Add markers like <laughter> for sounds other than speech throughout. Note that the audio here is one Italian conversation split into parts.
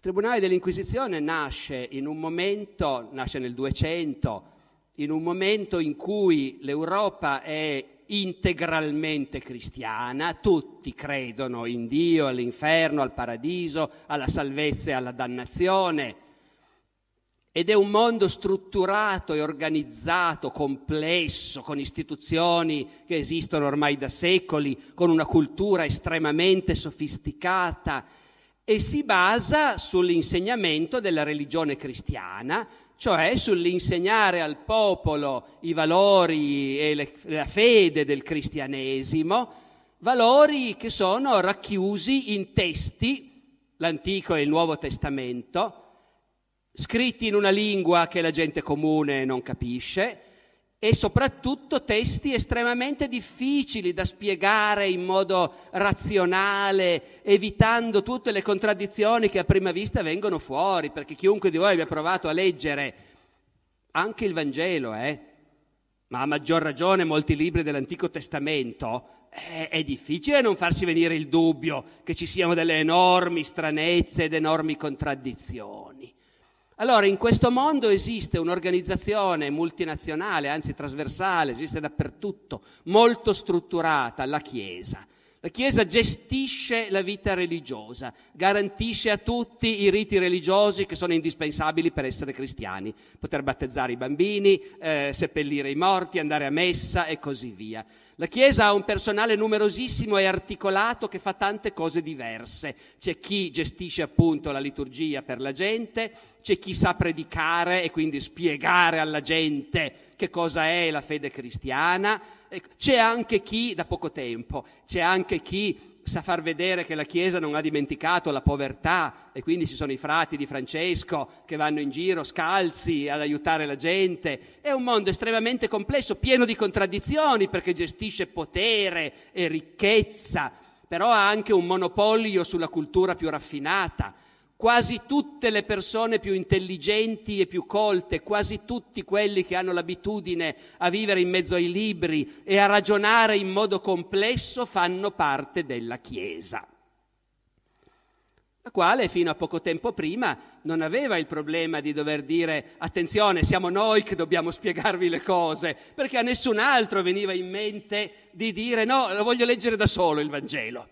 Il Tribunale dell'Inquisizione nasce in un momento, nasce nel 200, in un momento in cui l'Europa è integralmente cristiana, tutti credono in Dio, all'inferno, al paradiso, alla salvezza e alla dannazione. Ed è un mondo strutturato e organizzato, complesso, con istituzioni che esistono ormai da secoli, con una cultura estremamente sofisticata e si basa sull'insegnamento della religione cristiana, cioè sull'insegnare al popolo i valori e le, la fede del cristianesimo, valori che sono racchiusi in testi, l'Antico e il Nuovo Testamento, scritti in una lingua che la gente comune non capisce, e soprattutto testi estremamente difficili da spiegare in modo razionale, evitando tutte le contraddizioni che a prima vista vengono fuori, perché chiunque di voi abbia provato a leggere anche il Vangelo, eh, ma a maggior ragione molti libri dell'Antico Testamento, eh, è difficile non farsi venire il dubbio che ci siano delle enormi stranezze ed enormi contraddizioni. Allora, in questo mondo esiste un'organizzazione multinazionale, anzi trasversale, esiste dappertutto, molto strutturata, la Chiesa la Chiesa gestisce la vita religiosa, garantisce a tutti i riti religiosi che sono indispensabili per essere cristiani, poter battezzare i bambini, eh, seppellire i morti, andare a messa e così via. La Chiesa ha un personale numerosissimo e articolato che fa tante cose diverse. C'è chi gestisce appunto la liturgia per la gente, c'è chi sa predicare e quindi spiegare alla gente che cosa è la fede cristiana, Ecco, c'è anche chi da poco tempo, c'è anche chi sa far vedere che la Chiesa non ha dimenticato la povertà e quindi ci sono i frati di Francesco che vanno in giro scalzi ad aiutare la gente. È un mondo estremamente complesso, pieno di contraddizioni perché gestisce potere e ricchezza, però ha anche un monopolio sulla cultura più raffinata Quasi tutte le persone più intelligenti e più colte, quasi tutti quelli che hanno l'abitudine a vivere in mezzo ai libri e a ragionare in modo complesso fanno parte della Chiesa, la quale fino a poco tempo prima non aveva il problema di dover dire attenzione, siamo noi che dobbiamo spiegarvi le cose, perché a nessun altro veniva in mente di dire no, lo voglio leggere da solo il Vangelo.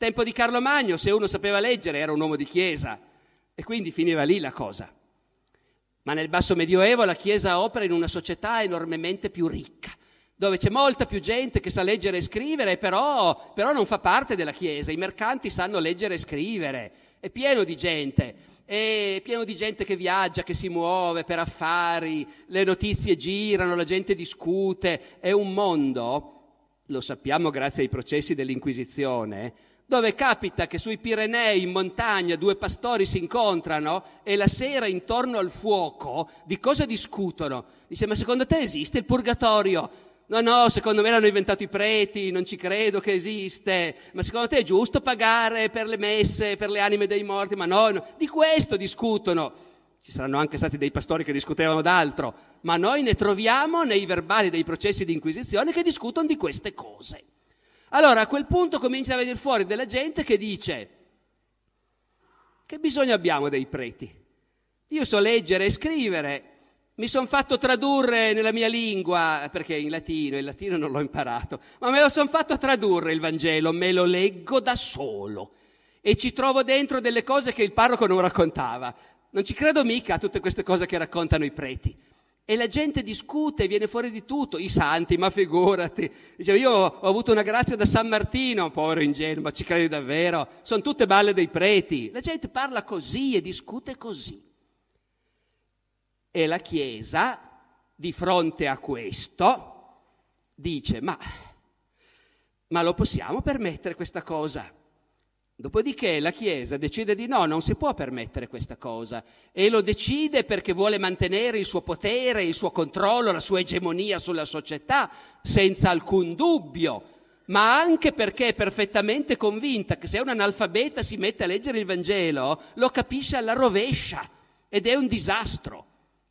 Tempo di Carlo Magno, se uno sapeva leggere, era un uomo di chiesa e quindi finiva lì la cosa. Ma nel basso medioevo la chiesa opera in una società enormemente più ricca, dove c'è molta più gente che sa leggere e scrivere, però, però non fa parte della chiesa. I mercanti sanno leggere e scrivere, è pieno di gente è pieno di gente che viaggia, che si muove per affari, le notizie girano, la gente discute, è un mondo, lo sappiamo grazie ai processi dell'Inquisizione, dove capita che sui Pirenei in montagna due pastori si incontrano e la sera intorno al fuoco di cosa discutono? Dice, ma secondo te esiste il purgatorio? No, no, secondo me l'hanno inventato i preti, non ci credo che esiste, ma secondo te è giusto pagare per le messe, per le anime dei morti? Ma no, no. di questo discutono. Ci saranno anche stati dei pastori che discutevano d'altro, ma noi ne troviamo nei verbali dei processi di inquisizione che discutono di queste cose. Allora a quel punto comincia a venire fuori della gente che dice che bisogno abbiamo dei preti? Io so leggere e scrivere, mi sono fatto tradurre nella mia lingua, perché in latino, il latino non l'ho imparato, ma me lo sono fatto tradurre il Vangelo, me lo leggo da solo e ci trovo dentro delle cose che il parroco non raccontava. Non ci credo mica a tutte queste cose che raccontano i preti. E la gente discute, viene fuori di tutto, i santi, ma figurati. dicevo io ho avuto una grazia da San Martino, povero ingenuo, ma ci credi davvero? Sono tutte balle dei preti. La gente parla così e discute così. E la Chiesa, di fronte a questo, dice, ma, ma lo possiamo permettere questa cosa? Dopodiché la Chiesa decide di no, non si può permettere questa cosa e lo decide perché vuole mantenere il suo potere, il suo controllo, la sua egemonia sulla società, senza alcun dubbio, ma anche perché è perfettamente convinta che se un analfabeta si mette a leggere il Vangelo lo capisce alla rovescia ed è un disastro.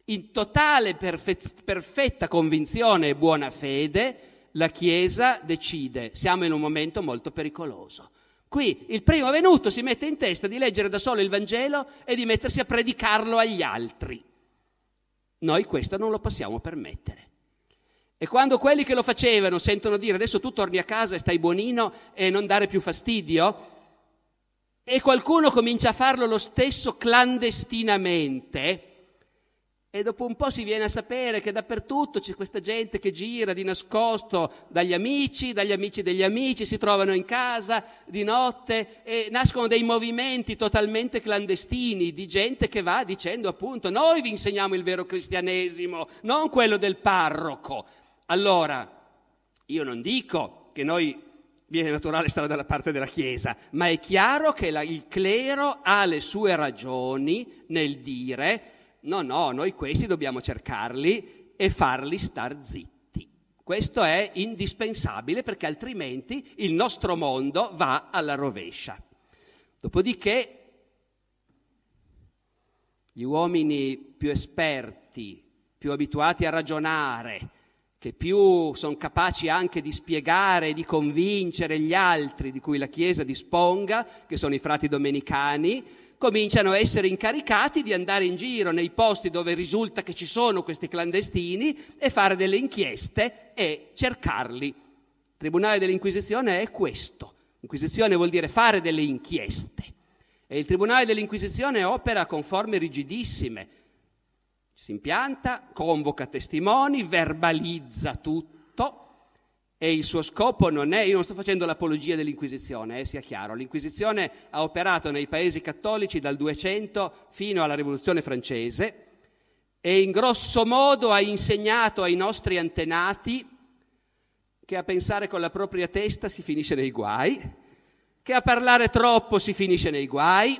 In totale perfe- perfetta convinzione e buona fede la Chiesa decide siamo in un momento molto pericoloso Qui il primo venuto si mette in testa di leggere da solo il Vangelo e di mettersi a predicarlo agli altri. Noi questo non lo possiamo permettere. E quando quelli che lo facevano sentono dire adesso tu torni a casa e stai buonino e non dare più fastidio, e qualcuno comincia a farlo lo stesso clandestinamente, e dopo un po' si viene a sapere che dappertutto c'è questa gente che gira di nascosto dagli amici, dagli amici degli amici, si trovano in casa di notte e nascono dei movimenti totalmente clandestini di gente che va dicendo appunto noi vi insegniamo il vero cristianesimo, non quello del parroco. Allora, io non dico che noi viene naturale stare dalla parte della Chiesa, ma è chiaro che la, il clero ha le sue ragioni nel dire no, no, noi questi dobbiamo cercarli e farli star zitti. Questo è indispensabile perché altrimenti il nostro mondo va alla rovescia. Dopodiché gli uomini più esperti, più abituati a ragionare, che più sono capaci anche di spiegare e di convincere gli altri di cui la Chiesa disponga, che sono i frati domenicani, cominciano a essere incaricati di andare in giro nei posti dove risulta che ci sono questi clandestini e fare delle inchieste e cercarli. Il Tribunale dell'Inquisizione è questo. Inquisizione vuol dire fare delle inchieste. E il Tribunale dell'Inquisizione opera con forme rigidissime. Si impianta, convoca testimoni, verbalizza tutto e il suo scopo non è, io non sto facendo l'apologia dell'Inquisizione, eh, sia chiaro, l'Inquisizione ha operato nei paesi cattolici dal 200 fino alla Rivoluzione francese e in grosso modo ha insegnato ai nostri antenati che a pensare con la propria testa si finisce nei guai, che a parlare troppo si finisce nei guai,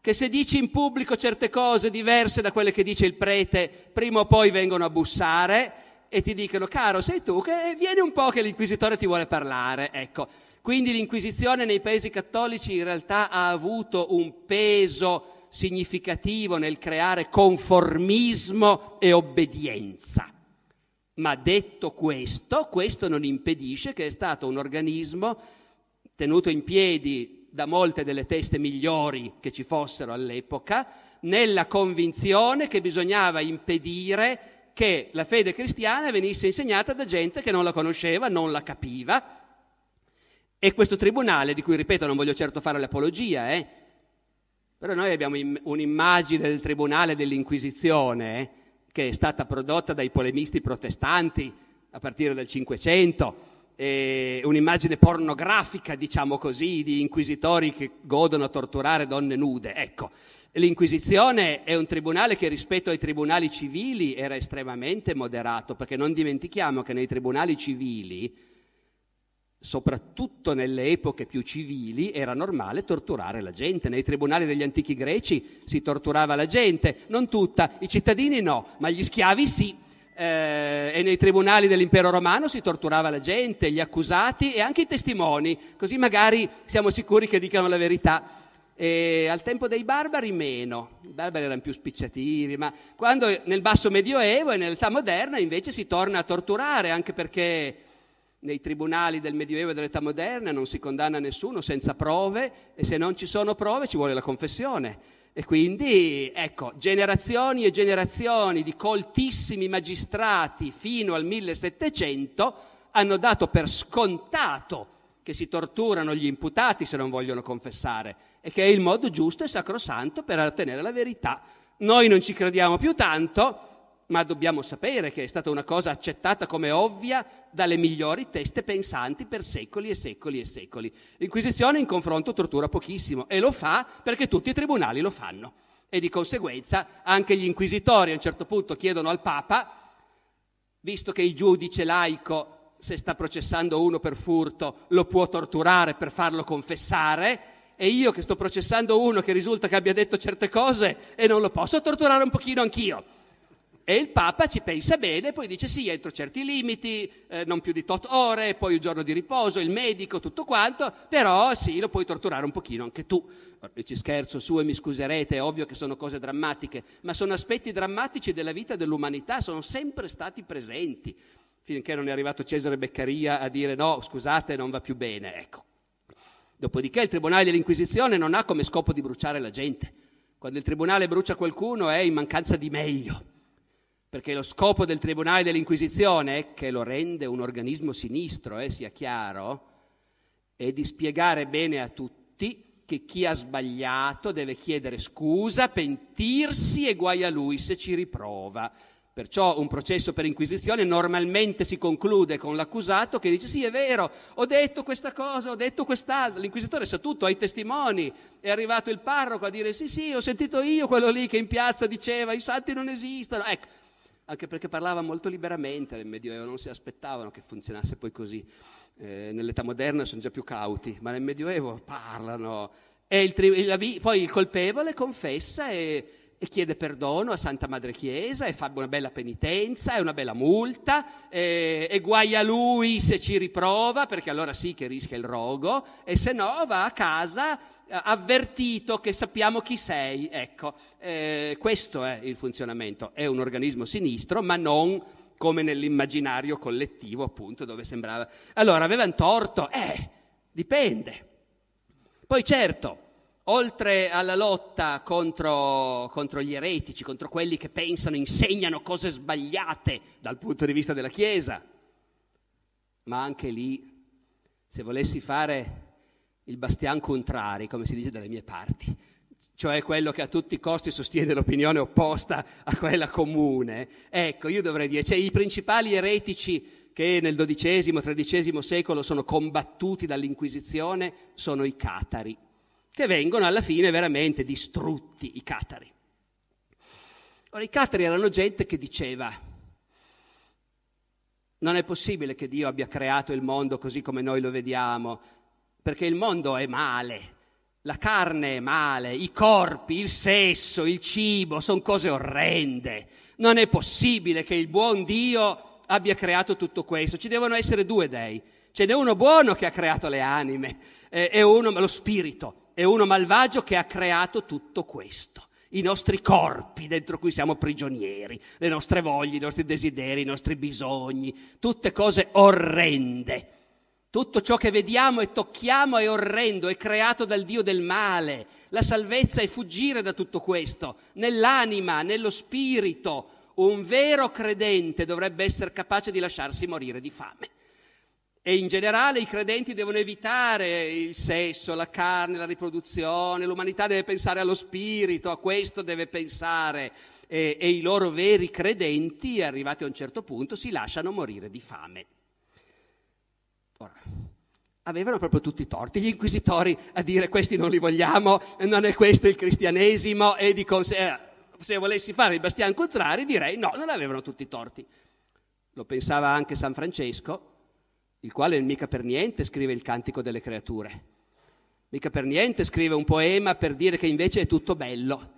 che se dici in pubblico certe cose diverse da quelle che dice il prete, prima o poi vengono a bussare e ti dicono, caro, sei tu, che eh, vieni un po' che l'inquisitore ti vuole parlare, ecco. Quindi l'Inquisizione nei paesi cattolici in realtà ha avuto un peso significativo nel creare conformismo e obbedienza. Ma detto questo, questo non impedisce che è stato un organismo tenuto in piedi da molte delle teste migliori che ci fossero all'epoca, nella convinzione che bisognava impedire che la fede cristiana venisse insegnata da gente che non la conosceva, non la capiva. E questo tribunale, di cui ripeto non voglio certo fare l'apologia, eh, però noi abbiamo un'immagine del tribunale dell'Inquisizione eh, che è stata prodotta dai polemisti protestanti a partire dal Cinquecento eh, un'immagine pornografica, diciamo così, di inquisitori che godono a torturare donne nude. Ecco, l'Inquisizione è un tribunale che rispetto ai tribunali civili era estremamente moderato, perché non dimentichiamo che nei tribunali civili, soprattutto nelle epoche più civili, era normale torturare la gente. Nei tribunali degli antichi greci si torturava la gente, non tutta, i cittadini no, ma gli schiavi sì, eh, e nei tribunali dell'impero romano si torturava la gente, gli accusati e anche i testimoni, così magari siamo sicuri che dicano la verità. E al tempo dei barbari meno, i barbari erano più spicciativi, ma quando nel basso medioevo e nell'età moderna invece si torna a torturare, anche perché nei tribunali del medioevo e dell'età moderna non si condanna nessuno senza prove e se non ci sono prove ci vuole la confessione. E quindi, ecco, generazioni e generazioni di coltissimi magistrati fino al 1700 hanno dato per scontato che si torturano gli imputati se non vogliono confessare e che è il modo giusto e sacrosanto per ottenere la verità. Noi non ci crediamo più tanto, ma dobbiamo sapere che è stata una cosa accettata come ovvia dalle migliori teste pensanti per secoli e secoli e secoli. L'Inquisizione in confronto tortura pochissimo e lo fa perché tutti i tribunali lo fanno e di conseguenza anche gli inquisitori a un certo punto chiedono al Papa, visto che il giudice laico se sta processando uno per furto lo può torturare per farlo confessare, e io che sto processando uno che risulta che abbia detto certe cose e non lo posso torturare un pochino anch'io. E il Papa ci pensa bene, poi dice sì, entro certi limiti, eh, non più di tot ore, poi il giorno di riposo, il medico, tutto quanto, però sì, lo puoi torturare un pochino anche tu. Io ci scherzo su e mi scuserete, è ovvio che sono cose drammatiche, ma sono aspetti drammatici della vita dell'umanità, sono sempre stati presenti, finché non è arrivato Cesare Beccaria a dire no, scusate, non va più bene, ecco. Dopodiché il Tribunale dell'Inquisizione non ha come scopo di bruciare la gente. Quando il Tribunale brucia qualcuno è in mancanza di meglio perché lo scopo del Tribunale dell'Inquisizione, che lo rende un organismo sinistro, eh, sia chiaro, è di spiegare bene a tutti che chi ha sbagliato deve chiedere scusa, pentirsi e guai a lui se ci riprova. Perciò un processo per inquisizione normalmente si conclude con l'accusato che dice sì è vero, ho detto questa cosa, ho detto quest'altra, l'inquisitore sa tutto, ha i testimoni, è arrivato il parroco a dire sì sì, ho sentito io quello lì che in piazza diceva i santi non esistono. Ecco, anche perché parlava molto liberamente nel Medioevo, non si aspettavano che funzionasse poi così. Eh, nell'età moderna sono già più cauti, ma nel Medioevo parlano. E il tri- la vi- poi il colpevole confessa e e chiede perdono a Santa Madre Chiesa e fa una bella penitenza e una bella multa eh, e, e guai a lui se ci riprova perché allora sì che rischia il rogo e se no va a casa eh, avvertito che sappiamo chi sei. Ecco, eh, questo è il funzionamento, è un organismo sinistro ma non come nell'immaginario collettivo appunto dove sembrava. Allora avevano torto? Eh, dipende. Poi certo, Oltre alla lotta contro, contro, gli eretici, contro quelli che pensano, insegnano cose sbagliate dal punto di vista della Chiesa, ma anche lì, se volessi fare il bastian contrari, come si dice dalle mie parti, cioè quello che a tutti i costi sostiene l'opinione opposta a quella comune, ecco, io dovrei dire, cioè, i principali eretici che nel XII-XIII secolo sono combattuti dall'Inquisizione sono i catari che vengono alla fine veramente distrutti i catari. Ora, i catari erano gente che diceva, non è possibile che Dio abbia creato il mondo così come noi lo vediamo, perché il mondo è male, la carne è male, i corpi, il sesso, il cibo sono cose orrende. Non è possibile che il buon Dio abbia creato tutto questo. Ci devono essere due dei. Ce n'è uno buono che ha creato le anime, e uno, lo spirito, e uno malvagio che ha creato tutto questo. I nostri corpi dentro cui siamo prigionieri, le nostre voglie, i nostri desideri, i nostri bisogni, tutte cose orrende. Tutto ciò che vediamo e tocchiamo è orrendo, è creato dal Dio del male. La salvezza è fuggire da tutto questo, nell'anima, nello spirito. Un vero credente dovrebbe essere capace di lasciarsi morire di fame. E in generale i credenti devono evitare il sesso, la carne, la riproduzione, l'umanità deve pensare allo spirito, a questo deve pensare. E, e, i loro veri credenti, arrivati a un certo punto, si lasciano morire di fame. Ora, avevano proprio tutti i torti gli inquisitori a dire questi non li vogliamo, non è questo il cristianesimo e di conseguenza... Eh, se volessi fare il bastian contrario direi no, non avevano tutti i torti. Lo pensava anche San Francesco, il quale mica per niente scrive il cantico delle creature, mica per niente scrive un poema per dire che invece è tutto bello.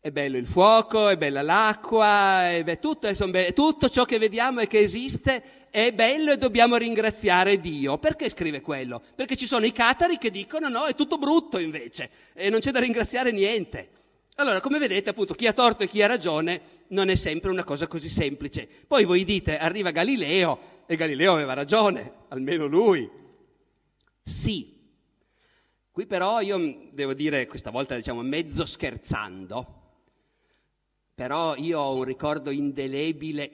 È bello il fuoco, è bella l'acqua, è be- tutto, be- tutto ciò che vediamo e che esiste è bello e dobbiamo ringraziare Dio. Perché scrive quello? Perché ci sono i catari che dicono no, è tutto brutto invece e non c'è da ringraziare niente. Allora, come vedete, appunto, chi ha torto e chi ha ragione non è sempre una cosa così semplice. Poi voi dite, arriva Galileo e Galileo aveva ragione, almeno lui. Sì. Qui però io devo dire, questa volta diciamo mezzo scherzando, però io ho un ricordo indelebile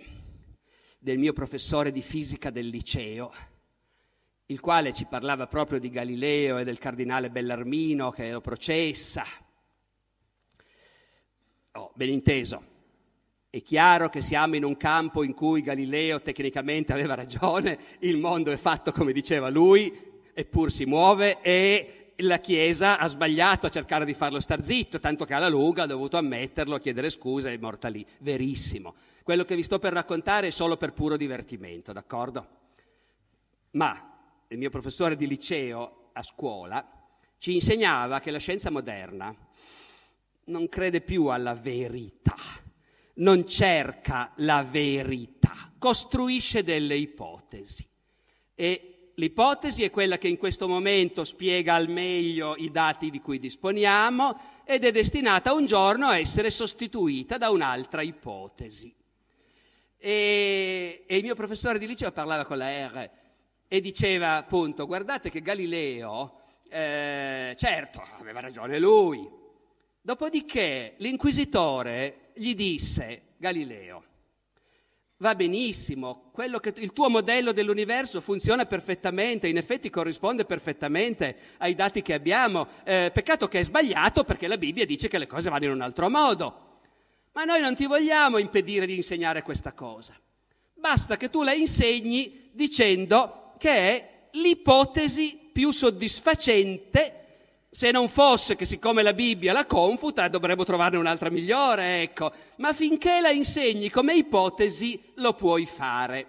del mio professore di fisica del liceo, il quale ci parlava proprio di Galileo e del cardinale Bellarmino che lo processa. Oh, ben inteso. È chiaro che siamo in un campo in cui Galileo tecnicamente aveva ragione, il mondo è fatto come diceva lui, eppur si muove e la Chiesa ha sbagliato a cercare di farlo star zitto, tanto che alla lunga ha dovuto ammetterlo, chiedere scusa e è morta lì. Verissimo. Quello che vi sto per raccontare è solo per puro divertimento, d'accordo? Ma il mio professore di liceo a scuola ci insegnava che la scienza moderna non crede più alla verità non cerca la verità, costruisce delle ipotesi. E l'ipotesi è quella che in questo momento spiega al meglio i dati di cui disponiamo ed è destinata un giorno a essere sostituita da un'altra ipotesi. E, e il mio professore di liceo parlava con la R e diceva appunto, guardate che Galileo, eh, certo, aveva ragione lui, dopodiché l'inquisitore gli disse, Galileo, va benissimo, che, il tuo modello dell'universo funziona perfettamente, in effetti corrisponde perfettamente ai dati che abbiamo, eh, peccato che è sbagliato perché la Bibbia dice che le cose vanno in un altro modo. Ma noi non ti vogliamo impedire di insegnare questa cosa. Basta che tu la insegni dicendo che è l'ipotesi più soddisfacente se non fosse che siccome la Bibbia la confuta dovremmo trovarne un'altra migliore, ecco, ma finché la insegni come ipotesi lo puoi fare.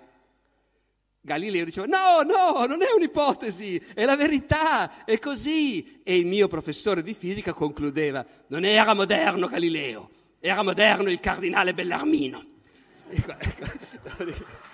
Galileo diceva no, no, non è un'ipotesi, è la verità, è così. E il mio professore di fisica concludeva, non era moderno Galileo, era moderno il cardinale Bellarmino. <laughs> Ecco, ecco.